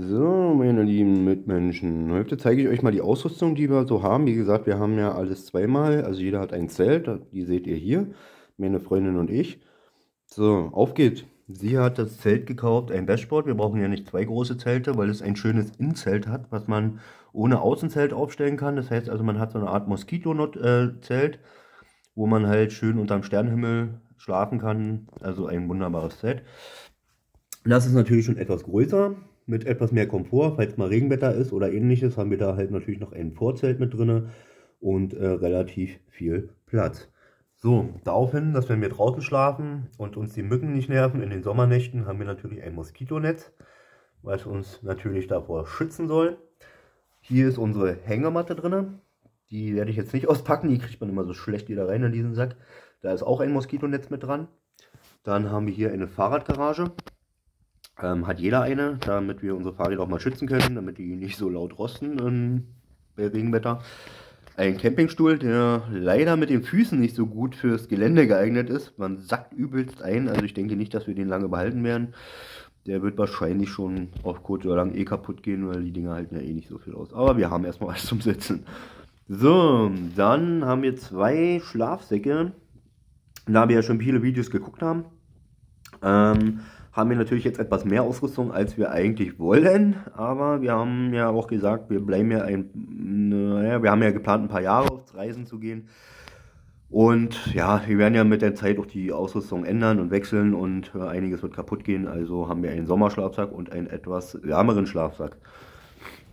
So, meine lieben Mitmenschen, heute zeige ich euch mal die Ausrüstung, die wir so haben. Wie gesagt, wir haben ja alles zweimal, also jeder hat ein Zelt, die seht ihr hier, meine Freundin und ich. So, auf geht's. Sie hat das Zelt gekauft, ein Dashboard. Wir brauchen ja nicht zwei große Zelte, weil es ein schönes Innenzelt hat, was man ohne Außenzelt aufstellen kann. Das heißt also, man hat so eine Art Moskito-Zelt, wo man halt schön unterm Sternenhimmel schlafen kann. Also ein wunderbares Zelt. Das ist natürlich schon etwas größer mit etwas mehr Komfort, falls mal Regenwetter ist oder ähnliches, haben wir da halt natürlich noch ein Vorzelt mit drin und äh, relativ viel Platz. So, daraufhin, dass wenn wir draußen schlafen und uns die Mücken nicht nerven, in den Sommernächten haben wir natürlich ein Moskitonetz, was uns natürlich davor schützen soll. Hier ist unsere Hängematte drin. Die werde ich jetzt nicht auspacken, die kriegt man immer so schlecht wieder rein in diesen Sack. Da ist auch ein Moskitonetz mit dran. Dann haben wir hier eine Fahrradgarage. Ähm, hat jeder eine, damit wir unsere Fahrräder auch mal schützen können, damit die nicht so laut rosten ähm, bei Regenwetter. Ein Campingstuhl, der leider mit den Füßen nicht so gut fürs Gelände geeignet ist. Man sackt übelst ein, also ich denke nicht, dass wir den lange behalten werden. Der wird wahrscheinlich schon auf kurz oder lang eh kaputt gehen, weil die Dinger halten ja eh nicht so viel aus. Aber wir haben erstmal was zum Sitzen. So, dann haben wir zwei Schlafsäcke. Da wir ja schon viele Videos geguckt haben. Ähm, haben wir natürlich jetzt etwas mehr Ausrüstung, als wir eigentlich wollen. Aber wir haben ja auch gesagt, wir bleiben ja ein, naja, wir haben ja geplant, ein paar Jahre auf Reisen zu gehen. Und ja, wir werden ja mit der Zeit auch die Ausrüstung ändern und wechseln und äh, einiges wird kaputt gehen. Also haben wir einen Sommerschlafsack und einen etwas wärmeren Schlafsack.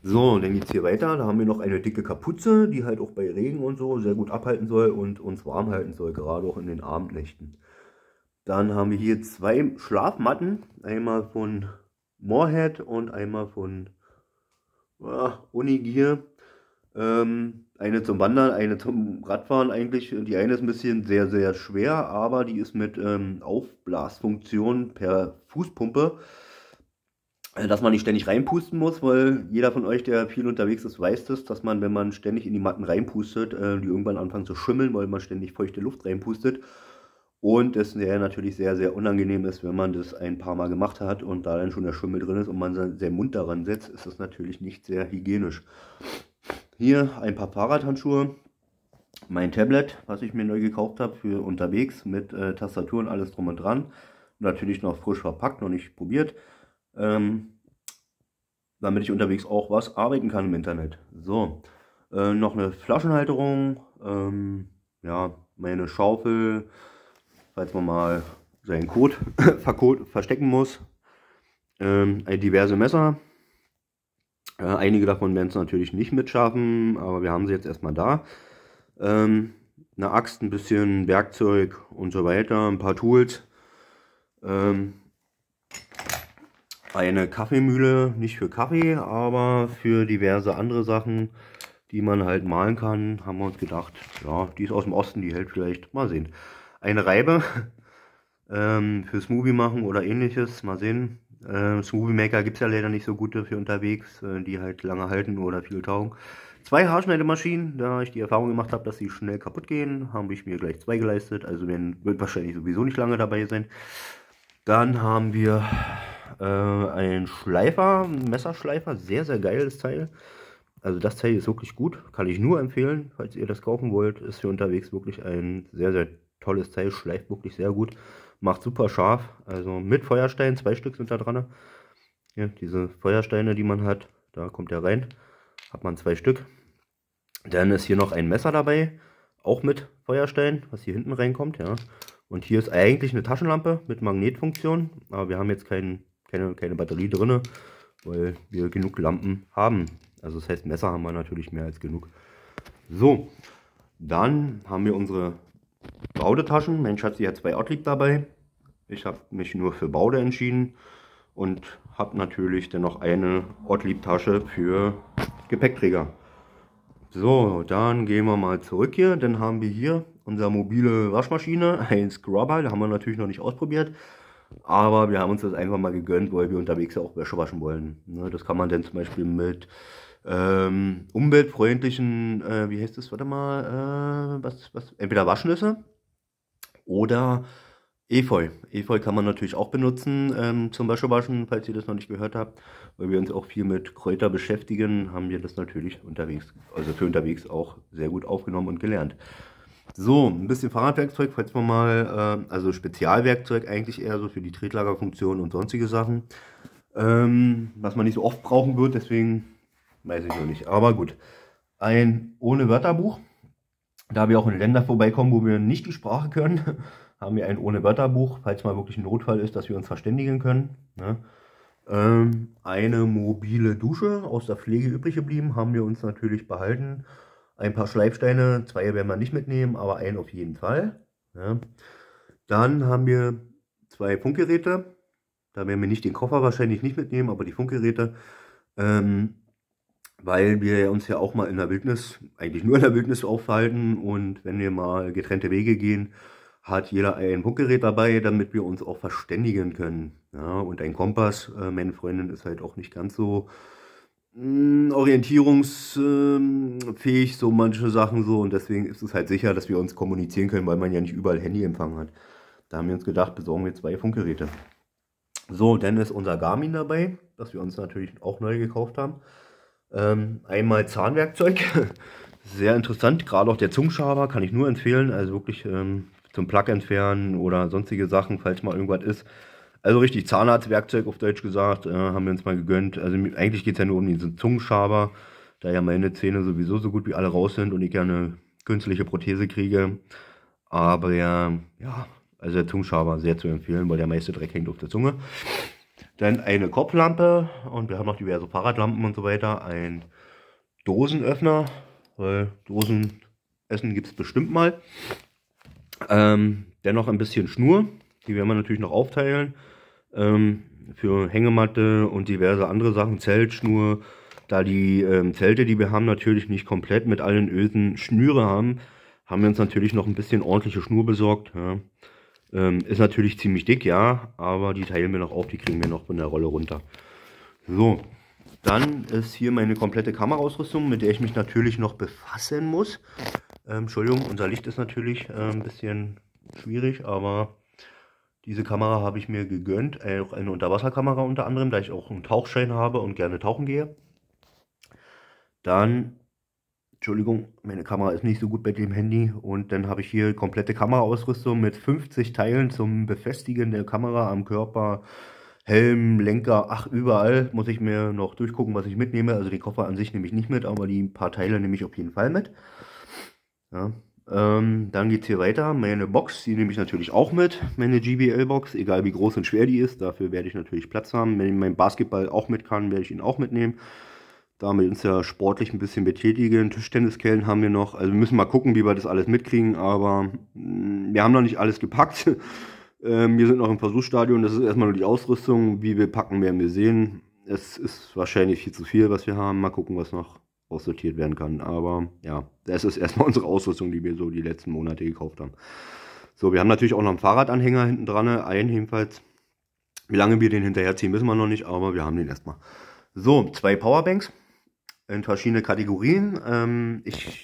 So, dann geht es hier weiter. Da haben wir noch eine dicke Kapuze, die halt auch bei Regen und so sehr gut abhalten soll und uns warm halten soll, gerade auch in den Abendnächten. Dann haben wir hier zwei Schlafmatten. Einmal von Moorhead und einmal von äh, Unigier. Ähm, eine zum Wandern, eine zum Radfahren eigentlich. Die eine ist ein bisschen sehr, sehr schwer, aber die ist mit ähm, Aufblasfunktion per Fußpumpe, äh, dass man nicht ständig reinpusten muss, weil jeder von euch, der viel unterwegs ist, weiß das, dass man, wenn man ständig in die Matten reinpustet, äh, die irgendwann anfangen zu schimmeln, weil man ständig feuchte Luft reinpustet. Und es ja natürlich sehr, sehr unangenehm ist, wenn man das ein paar Mal gemacht hat und da dann schon der Schimmel drin ist und man sehr Mund daran setzt, ist das natürlich nicht sehr hygienisch. Hier ein paar Fahrradhandschuhe, mein Tablet, was ich mir neu gekauft habe für unterwegs mit äh, Tastatur und alles drum und dran. Natürlich noch frisch verpackt, noch nicht probiert. Ähm, damit ich unterwegs auch was arbeiten kann im Internet. So, äh, noch eine Flaschenhalterung, ähm, ja, meine Schaufel, falls man mal seinen Code verstecken muss. Ähm, äh, diverse Messer. Äh, einige davon werden es natürlich nicht mitschaffen, aber wir haben sie jetzt erstmal da. Ähm, eine Axt, ein bisschen Werkzeug und so weiter, ein paar Tools. Ähm, eine Kaffeemühle, nicht für Kaffee, aber für diverse andere Sachen, die man halt malen kann, haben wir uns gedacht, ja, die ist aus dem Osten, die hält vielleicht, mal sehen eine Reibe ähm, für Smoothie machen oder ähnliches. Mal sehen. Äh, Smoothie Maker gibt es ja leider nicht so gute für unterwegs, äh, die halt lange halten oder viel taugen. Zwei Haarschneidemaschinen, da ich die Erfahrung gemacht habe, dass sie schnell kaputt gehen, habe ich mir gleich zwei geleistet. Also werden, wird wahrscheinlich sowieso nicht lange dabei sein. Dann haben wir äh, einen Schleifer, einen Messerschleifer, sehr, sehr geiles Teil. Also das Teil ist wirklich gut, kann ich nur empfehlen, falls ihr das kaufen wollt. Ist für unterwegs wirklich ein sehr, sehr tolles Teil, schleift wirklich sehr gut. Macht super scharf, also mit Feuerstein, zwei Stück sind da dran. Ja, diese Feuersteine, die man hat, da kommt der rein. Hat man zwei Stück. Dann ist hier noch ein Messer dabei, auch mit Feuerstein, was hier hinten reinkommt. Ja. Und hier ist eigentlich eine Taschenlampe mit Magnetfunktion, aber wir haben jetzt kein, keine, keine Batterie drin, weil wir genug Lampen haben. Also das heißt, Messer haben wir natürlich mehr als genug. So, dann haben wir unsere Baudetaschen. Mein Schatz, die hat zwei Outlick dabei. Ich habe mich nur für Baude entschieden und habe natürlich dennoch eine eine tasche für Gepäckträger. So, dann gehen wir mal zurück hier. Dann haben wir hier unsere mobile Waschmaschine, ein Scrubber, da haben wir natürlich noch nicht ausprobiert. Aber wir haben uns das einfach mal gegönnt, weil wir unterwegs auch Wäsche waschen wollen. Ne, das kann man dann zum Beispiel mit ähm, umweltfreundlichen, äh, wie heißt das, warte mal, äh, was, was, entweder Waschnüsse oder Efeu. Efeu kann man natürlich auch benutzen ähm, zum Wäschewaschen, falls ihr das noch nicht gehört habt. Weil wir uns auch viel mit Kräuter beschäftigen, haben wir das natürlich unterwegs, also für unterwegs auch sehr gut aufgenommen und gelernt. So, ein bisschen Fahrradwerkzeug, falls man mal, äh, also Spezialwerkzeug eigentlich eher so für die Tretlagerfunktion und sonstige Sachen, ähm, was man nicht so oft brauchen wird, deswegen Weiß ich noch nicht. Aber gut. Ein ohne Wörterbuch. Da wir auch in Länder vorbeikommen, wo wir nicht die Sprache können, haben wir ein ohne Wörterbuch, falls mal wirklich ein Notfall ist, dass wir uns verständigen können. Ne? Ähm, eine mobile Dusche aus der Pflege übrig geblieben, haben wir uns natürlich behalten. Ein paar Schleifsteine, zwei werden wir nicht mitnehmen, aber einen auf jeden Fall. Ne? Dann haben wir zwei Funkgeräte. Da werden wir nicht den Koffer wahrscheinlich nicht mitnehmen, aber die Funkgeräte. Ähm, weil wir uns ja auch mal in der Wildnis, eigentlich nur in der Wildnis aufhalten und wenn wir mal getrennte Wege gehen, hat jeder ein Funkgerät dabei, damit wir uns auch verständigen können. Ja, und ein Kompass, äh, meine Freundin ist halt auch nicht ganz so mh, hm, orientierungsfähig, so manche Sachen so und deswegen ist es halt sicher, dass wir uns kommunizieren können, weil man ja nicht überall Handyempfang hat. Da haben wir uns gedacht, besorgen wir zwei Funkgeräte. So, dann ist unser Garmin dabei, das wir uns natürlich auch neu gekauft haben. Ähm, einmal Zahnwerkzeug, sehr interessant, gerade auch der Zungenschaber kann ich nur empfehlen, also wirklich ähm, zum Plug entfernen oder sonstige Sachen, falls mal irgendwas ist. Also richtig Zahnarztwerkzeug auf Deutsch gesagt, äh, haben wir uns mal gegönnt. Also eigentlich geht es ja nur um diesen Zungenschaber, da ja meine Zähne sowieso so gut wie alle raus sind und ich gerne ja künstliche Prothese kriege. Aber ja, also der Zungenschaber sehr zu empfehlen, weil der meiste Dreck hängt auf der Zunge. Dann eine Kopflampe und wir haben noch diverse Fahrradlampen und so weiter. Ein Dosenöffner, weil Dosen essen gibt es bestimmt mal. Ähm, dennoch ein bisschen Schnur, die werden wir natürlich noch aufteilen. Ähm, für Hängematte und diverse andere Sachen, Zeltschnur, da die ähm, Zelte, die wir haben, natürlich nicht komplett mit allen Ösen Schnüre haben, haben wir uns natürlich noch ein bisschen ordentliche Schnur besorgt. Ja. Ähm, ist natürlich ziemlich dick, ja, aber die teilen wir noch auf, die kriegen wir noch von der Rolle runter. So, dann ist hier meine komplette Kameraausrüstung, mit der ich mich natürlich noch befassen muss. Ähm, Entschuldigung, unser Licht ist natürlich äh, ein bisschen schwierig, aber diese Kamera habe ich mir gegönnt, äh, auch eine Unterwasserkamera unter anderem, da ich auch einen Tauchschein habe und gerne tauchen gehe. Dann Entschuldigung, meine Kamera ist nicht so gut bei dem Handy. Und dann habe ich hier komplette Kameraausrüstung mit 50 Teilen zum Befestigen der Kamera am Körper. Helm, Lenker, ach, überall muss ich mir noch durchgucken, was ich mitnehme. Also den Koffer an sich nehme ich nicht mit, aber die paar Teile nehme ich auf jeden Fall mit. Ja. Ähm, dann geht es hier weiter. Meine Box, die nehme ich natürlich auch mit. Meine GBL-Box, egal wie groß und schwer die ist. Dafür werde ich natürlich Platz haben. Wenn ich meinen Basketball auch mit kann, werde ich ihn auch mitnehmen damit uns ja sportlich ein bisschen betätigen. Tischtenniskellen haben wir noch. Also wir müssen mal gucken, wie wir das alles mitkriegen, aber mm, wir haben noch nicht alles gepackt. Ähm, wir sind noch im Versuchsstadion. Das ist erstmal nur die Ausrüstung. Wie wir packen, werden wir sehen. Es ist wahrscheinlich viel zu viel, was wir haben. Mal gucken, was noch aussortiert werden kann. Aber ja, das ist erstmal unsere Ausrüstung, die wir so die letzten Monate gekauft haben. So, wir haben natürlich auch noch einen Fahrradanhänger hinten dran, einen jedenfalls. Wie lange wir den hinterherziehen, wissen wir noch nicht, aber wir haben den erstmal. So, zwei Powerbanks in verschiedene Kategorien. Ähm, ich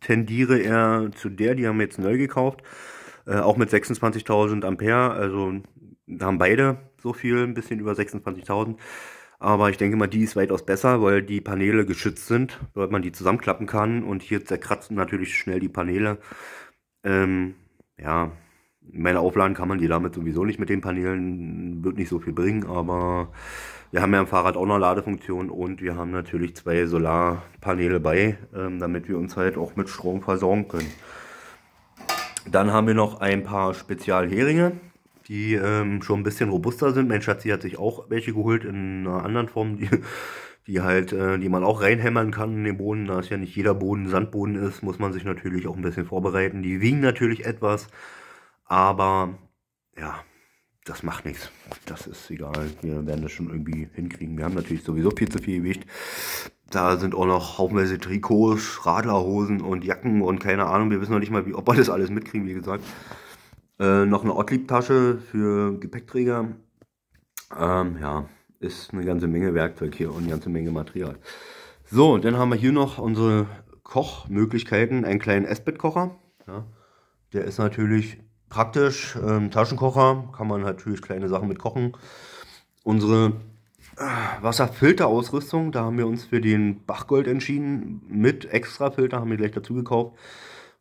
tendiere eher zu der, die haben wir jetzt neu gekauft, äh, auch mit 26.000 Ampere. Also haben beide so viel, ein bisschen über 26.000. Aber ich denke mal, die ist weitaus besser, weil die Paneele geschützt sind, weil man die zusammenklappen kann. Und hier zerkratzen natürlich schnell die Paneele. Ähm, ja, meine Aufladen kann man die damit sowieso nicht mit den Paneelen, wird nicht so viel bringen, aber wir haben ja am Fahrrad auch noch Ladefunktion und wir haben natürlich zwei Solarpaneele bei, ähm, damit wir uns halt auch mit Strom versorgen können. Dann haben wir noch ein paar Spezialheringe, die ähm, schon ein bisschen robuster sind. Mein Schatzi hat sich auch welche geholt in einer anderen Form, die, die halt, äh, die man auch reinhämmern kann in den Boden. Da es ja nicht jeder Boden Sandboden ist, muss man sich natürlich auch ein bisschen vorbereiten. Die wiegen natürlich etwas, aber ja, das macht nichts. Das ist egal. Wir werden das schon irgendwie hinkriegen. Wir haben natürlich sowieso viel zu viel Gewicht. Da sind auch noch haufenweise Trikots, Radlerhosen und Jacken und keine Ahnung. Wir wissen noch nicht mal, wie, ob wir das alles mitkriegen, wie gesagt. Äh, noch eine Ortlieb-Tasche für Gepäckträger. Ähm, ja, ist eine ganze Menge Werkzeug hier und eine ganze Menge Material. So, dann haben wir hier noch unsere Kochmöglichkeiten. Einen kleinen Essbettkocher. Ja, der ist natürlich praktisch. Ähm, Taschenkocher, kann man natürlich kleine Sachen mit kochen. Unsere äh, Wasserfilterausrüstung, da haben wir uns für den Bachgold entschieden. Mit Extrafilter haben wir gleich dazu gekauft,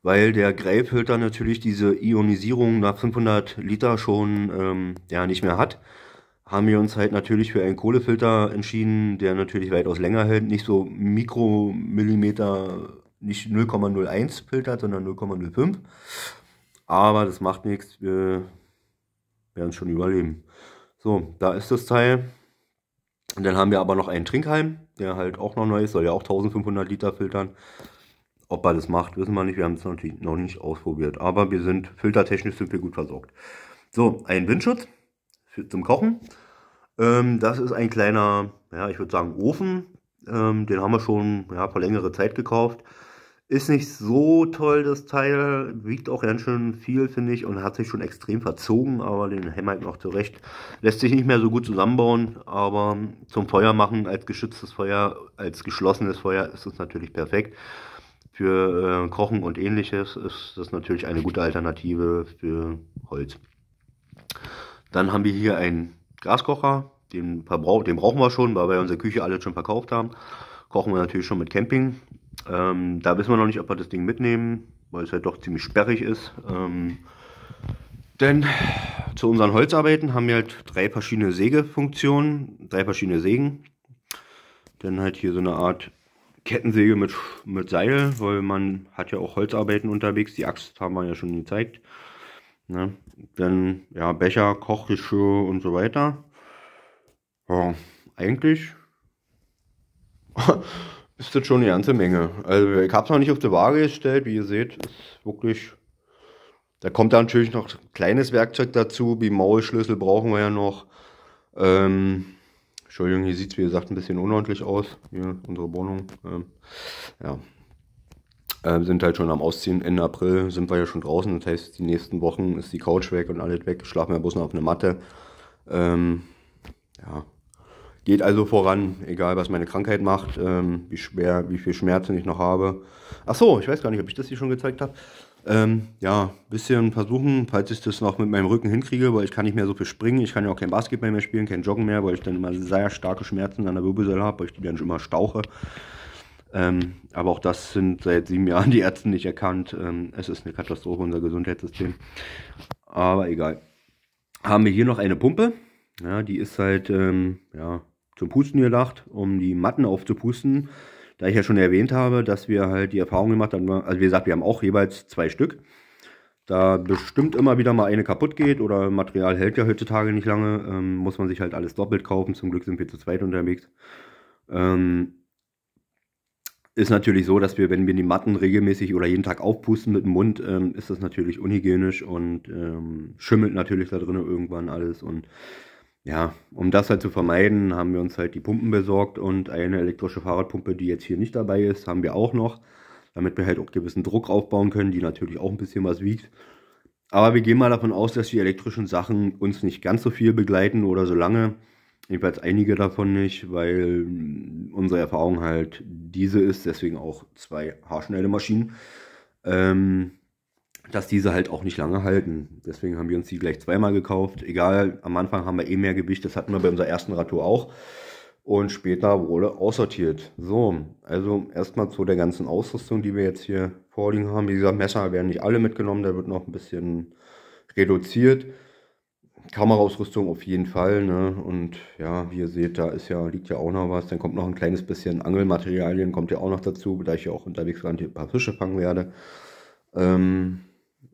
weil der Grellfilter natürlich diese Ionisierung nach 500 Liter schon ähm, ja, nicht mehr hat. Haben wir uns halt natürlich für einen Kohlefilter entschieden, der natürlich weitaus länger hält, nicht so Mikromillimeter, nicht 0,01 filtert, sondern 0,05. Aber das macht nichts. Wir werden schon überleben. So, da ist das Teil. Und dann haben wir aber noch einen Trinkhalm, der halt auch noch neu ist, soll ja auch 1500 Liter filtern. Ob er das macht, wissen wir nicht. Wir haben es natürlich noch nicht ausprobiert. Aber wir sind filtertechnisch sind wir gut versorgt. So, ein Windschutz für, zum Kochen. Ähm, das ist ein kleiner, ja, ich würde sagen, Ofen. Ähm, den haben wir schon ja, vor längere Zeit gekauft. Ist nicht so toll, das Teil. Wiegt auch ganz schön viel, finde ich. Und hat sich schon extrem verzogen, aber den hämmer ich noch zurecht. Lässt sich nicht mehr so gut zusammenbauen, aber zum Feuer machen, als geschütztes Feuer, als geschlossenes Feuer ist es natürlich perfekt. Für äh, Kochen und ähnliches ist das natürlich eine gute Alternative für Holz. Dann haben wir hier einen Gaskocher. Den, den brauchen wir schon, weil wir unsere Küche alle schon verkauft haben kochen wir natürlich schon mit Camping. Ähm, da wissen wir noch nicht, ob wir das Ding mitnehmen, weil es halt doch ziemlich sperrig ist. Ähm, denn zu unseren Holzarbeiten haben wir halt drei verschiedene Sägefunktionen, drei verschiedene Sägen. Dann halt hier so eine Art Kettensäge mit, mit Seil, weil man hat ja auch Holzarbeiten unterwegs. Die Axt haben wir ja schon gezeigt. Ne? Dann ja, Becher, Kochgeschirr und so weiter. Ja, eigentlich ist das schon eine ganze Menge. Also ich habe es noch nicht auf die Waage gestellt, wie ihr seht, ist wirklich. Da kommt dann natürlich noch kleines Werkzeug dazu, wie Maulschlüssel brauchen wir ja noch. Ähm, Entschuldigung, hier sieht es wie gesagt ein bisschen unordentlich aus, hier unsere Wohnung. Ähm, ja. Ähm, sind halt schon am Ausziehen, Ende April sind wir ja schon draußen, das heißt die nächsten Wochen ist die Couch weg und alles weg, schlafen wir bloß noch auf eine Matte. Ähm, ja, geht also voran, egal was meine Krankheit macht, ähm, wie schwer, wie viel Schmerzen ich noch habe. Ach so, ich weiß gar nicht, ob ich das hier schon gezeigt habe. Ähm, ja, bisschen versuchen, falls ich das noch mit meinem Rücken hinkriege, weil ich kann nicht mehr so viel springen, ich kann ja auch kein Basketball mehr spielen, kein Joggen mehr, weil ich dann immer sehr starke Schmerzen an der Wirbelsäule habe, weil ich die dann schon immer stauche. Ähm, aber auch das sind seit sieben Jahren die Ärzte nicht erkannt. Ähm, es ist eine Katastrophe, unser Gesundheitssystem. Aber egal. Haben wir hier noch eine Pumpe. Ja, die ist halt, ähm, ja, zum Pusten gedacht, um die Matten aufzupusten. Da ich ja schon erwähnt habe, dass wir halt die Erfahrung gemacht haben, also wie gesagt, wir haben auch jeweils zwei Stück. Da bestimmt immer wieder mal eine kaputt geht oder Material hält ja heutzutage nicht lange, ähm, muss man sich halt alles doppelt kaufen. Zum Glück sind wir zu zweit unterwegs. Ähm, ist natürlich so, dass wir, wenn wir die Matten regelmäßig oder jeden Tag aufpusten mit dem Mund, ähm, ist das natürlich unhygienisch und ähm, schimmelt natürlich da drin irgendwann alles. Und ja, um das halt zu vermeiden, haben wir uns halt die Pumpen besorgt und eine elektrische Fahrradpumpe, die jetzt hier nicht dabei ist, haben wir auch noch, damit wir halt auch gewissen Druck aufbauen können, die natürlich auch ein bisschen was wiegt. Aber wir gehen mal davon aus, dass die elektrischen Sachen uns nicht ganz so viel begleiten oder so lange. Jedenfalls einige davon nicht, weil unsere Erfahrung halt diese ist, deswegen auch zwei Haarschneidemaschinen. Ähm, dass diese halt auch nicht lange halten. Deswegen haben wir uns die gleich zweimal gekauft. Egal, am Anfang haben wir eh mehr Gewicht, das hatten wir bei unserer ersten Radtour auch. Und später wurde aussortiert. So, also erstmal zu der ganzen Ausrüstung, die wir jetzt hier vorliegen haben. Wie gesagt, Messer werden nicht alle mitgenommen, da wird noch ein bisschen reduziert. Kameraausrüstung auf jeden Fall. Ne? Und ja, wie ihr seht, da ist ja, liegt ja auch noch was. Dann kommt noch ein kleines bisschen Angelmaterialien, kommt ja auch noch dazu, da ich ja auch unterwegs war und ein paar Fische fangen werde. Ähm,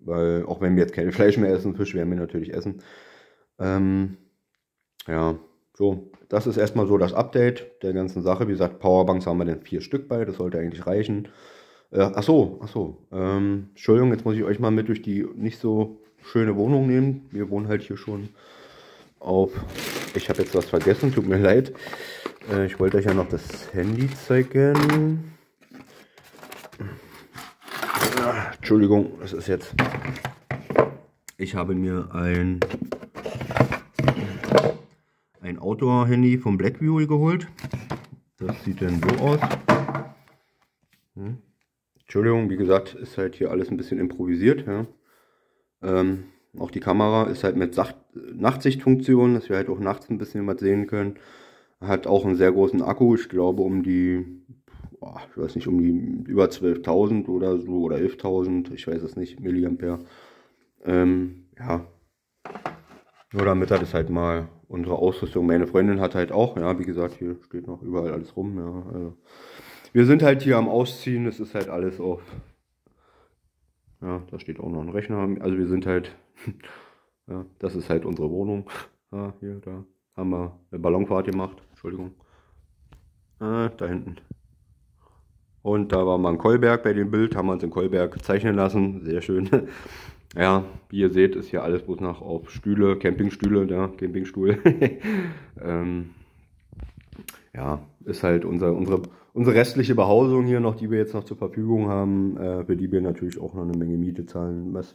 weil auch wenn wir jetzt kein Fleisch mehr essen, Fisch werden wir natürlich essen. Ähm, ja, so, das ist erstmal so das Update der ganzen Sache. Wie gesagt, Powerbanks haben wir denn vier Stück bei, das sollte eigentlich reichen. Äh, achso, so, Ähm, Entschuldigung, jetzt muss ich euch mal mit durch die nicht so schöne Wohnung nehmen. Wir wohnen halt hier schon auf. Ich habe jetzt was vergessen, tut mir leid. Äh, ich wollte euch ja noch das Handy zeigen. Entschuldigung, es ist jetzt. Ich habe mir ein, ein Outdoor-Handy vom Blackview geholt. Das sieht dann so aus. Hm. Entschuldigung, wie gesagt, ist halt hier alles ein bisschen improvisiert. Ja. Ähm, auch die Kamera ist halt mit Sach Nachtsichtfunktion, dass wir halt auch nachts ein bisschen was sehen können. Hat auch einen sehr großen Akku, ich glaube um die oh, ich weiß nicht, um die über 12.000 oder so oder 11.000, ich weiß es nicht, Milliampere. Ähm, ja, nur damit hat es halt mal unsere Ausrüstung. Meine Freundin hat halt auch, ja, wie gesagt, hier steht noch überall alles rum, ja. Also, wir sind halt hier am Ausziehen, es ist halt alles auf. Ja, da steht auch noch ein Rechner. Also wir sind halt, ja, das ist halt unsere Wohnung. Ja, hier, da haben wir eine Ballonfahrt gemacht. Entschuldigung. Ah, da hinten. Und da war mal ein Kolberg bei dem Bild, haben wir uns in Kolberg zeichnen lassen. Sehr schön. Ja, wie ihr seht, ist hier alles bloß noch auf Stühle, Campingstühle, da, Campingstuhl. ähm, ja, ist halt unser, unsere, unsere restliche Behausung hier noch, die wir jetzt noch zur Verfügung haben, äh, für die wir natürlich auch noch eine Menge Miete zahlen. Was,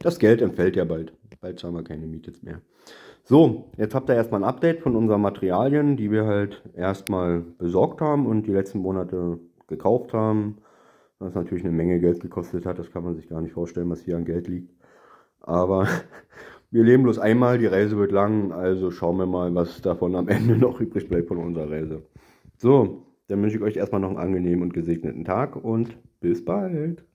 das Geld entfällt ja bald. Bald zahlen wir keine Miete mehr. So, jetzt habt ihr erstmal ein Update von unseren Materialien, die wir halt erstmal besorgt haben und die letzten Monate gekauft haben. Was natürlich eine Menge Geld gekostet hat, das kann man sich gar nicht vorstellen, was hier an Geld liegt. Aber wir leben bloß einmal, die Reise wird lang, also schauen wir mal, was davon am Ende noch übrig bleibt von unserer Reise. So, dann wünsche ich euch erstmal noch einen angenehmen und gesegneten Tag und bis bald.